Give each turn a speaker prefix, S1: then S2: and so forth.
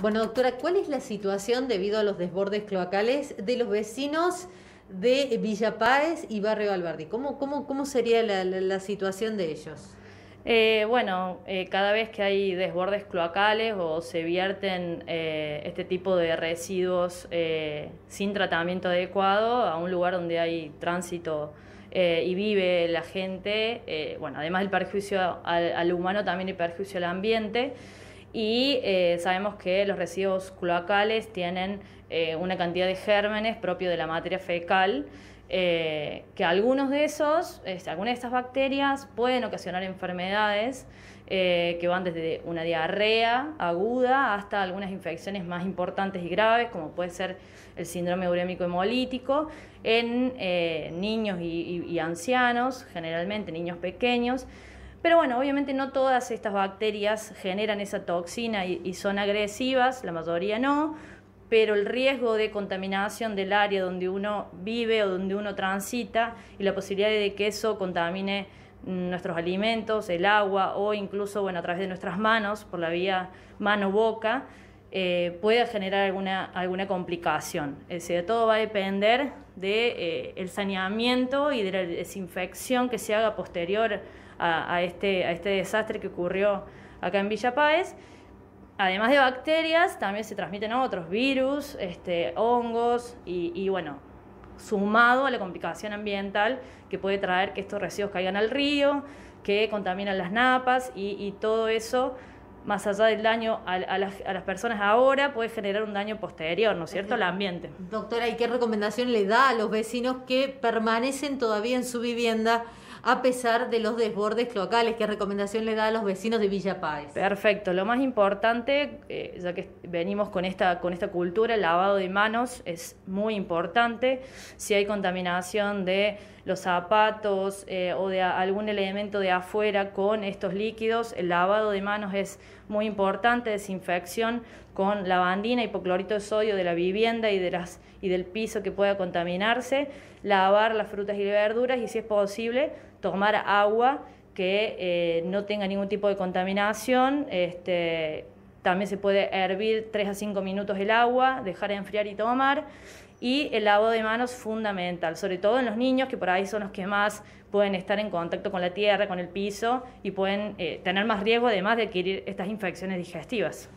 S1: Bueno, doctora, ¿cuál es la situación debido a los desbordes cloacales de los vecinos de Villa y Barrio Albardi? ¿Cómo, sería la, situación de ellos?
S2: Eh, bueno, eh, cada vez que hay desbordes cloacales o se vierten eh, este tipo de residuos sin tratamiento adecuado a un lugar donde hay tránsito y vive la gente, bueno, además del perjuicio al, al humano, también el perjuicio al ambiente y eh, sabemos que los residuos cloacales tienen eh, una cantidad de gérmenes propio de la materia fecal, eh, que algunos de esos, algunas de estas bacterias pueden ocasionar enfermedades que van desde una diarrea aguda hasta algunas infecciones más importantes y graves, como puede ser el síndrome urémico hemolítico, en niños y ancianos, generalmente niños pequeños. Pero bueno, obviamente no todas estas bacterias generan esa toxina y, son agresivas, la mayoría no, pero el riesgo de contaminación del área donde uno vive o donde uno transita y la posibilidad de que eso contamine nuestros alimentos, el agua o incluso bueno, a través de nuestras manos por la vía mano-boca, eh, pueda generar alguna, alguna complicación. Es decir, todo va a depender del de, eh, saneamiento y de la desinfección que se haga posterior este, a, este, desastre que ocurrió acá en Villa Páez. Además de bacterias, también se transmiten otros virus, este, hongos y, bueno, sumado a la complicación ambiental que puede traer que estos residuos caigan al río, que contaminan las napas y todo eso más allá del daño a, las, personas ahora, puede generar un daño posterior, ¿no es cierto?, al ambiente. Doctora, ¿y qué recomendación le
S1: da a los vecinos que permanecen todavía en su vivienda? a pesar de los desbordes
S2: cloacales. ¿Qué recomendación le da a los vecinos de Villa Páez? Perfecto. Lo más importante, eh, ya que venimos con esta, con esta cultura, el lavado de manos es muy importante. Si hay contaminación de los zapatos eh, o de algún elemento de afuera con estos líquidos. El lavado de manos es muy importante, desinfección con lavandina, hipoclorito de sodio de la vivienda y, de las, y del piso que pueda contaminarse, lavar las frutas y verduras y si es posible tomar agua que eh, no tenga ningún tipo de contaminación. Este, también se puede hervir 3 a 5 minutos el agua, dejar enfriar y tomar. Y el lavado de manos fundamental, sobre todo en los niños, que por ahí son los que más pueden estar en contacto con la tierra, con el piso y pueden eh, tener más riesgo además de adquirir estas infecciones digestivas.